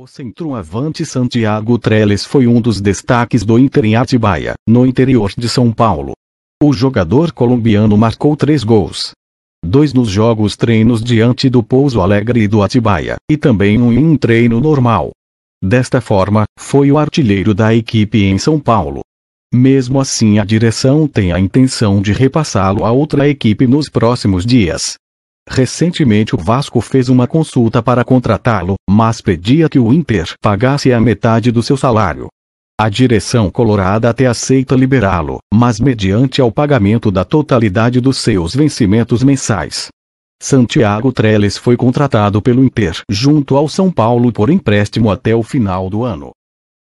O centroavante Santiago Treles foi um dos destaques do Inter em Atibaia, no interior de São Paulo. O jogador colombiano marcou três gols. Dois nos jogos treinos diante do Pouso Alegre e do Atibaia, e também um em um treino normal. Desta forma, foi o artilheiro da equipe em São Paulo. Mesmo assim, a direção tem a intenção de repassá-lo a outra equipe nos próximos dias. Recentemente o Vasco fez uma consulta para contratá-lo, mas pedia que o Inter pagasse a metade do seu salário. A direção colorada até aceita liberá-lo, mas mediante ao pagamento da totalidade dos seus vencimentos mensais. Santiago Trellis foi contratado pelo Inter junto ao São Paulo por empréstimo até o final do ano.